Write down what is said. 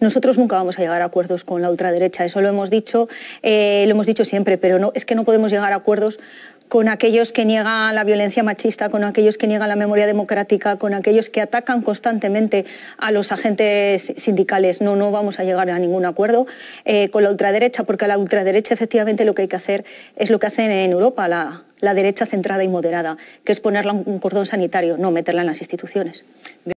Nosotros nunca vamos a llegar a acuerdos con la ultraderecha, eso lo hemos dicho, eh, lo hemos dicho siempre, pero no, es que no podemos llegar a acuerdos con aquellos que niegan la violencia machista, con aquellos que niegan la memoria democrática, con aquellos que atacan constantemente a los agentes sindicales. No, no vamos a llegar a ningún acuerdo eh, con la ultraderecha, porque a la ultraderecha efectivamente lo que hay que hacer es lo que hacen en Europa, la, la derecha centrada y moderada, que es ponerla un cordón sanitario, no meterla en las instituciones.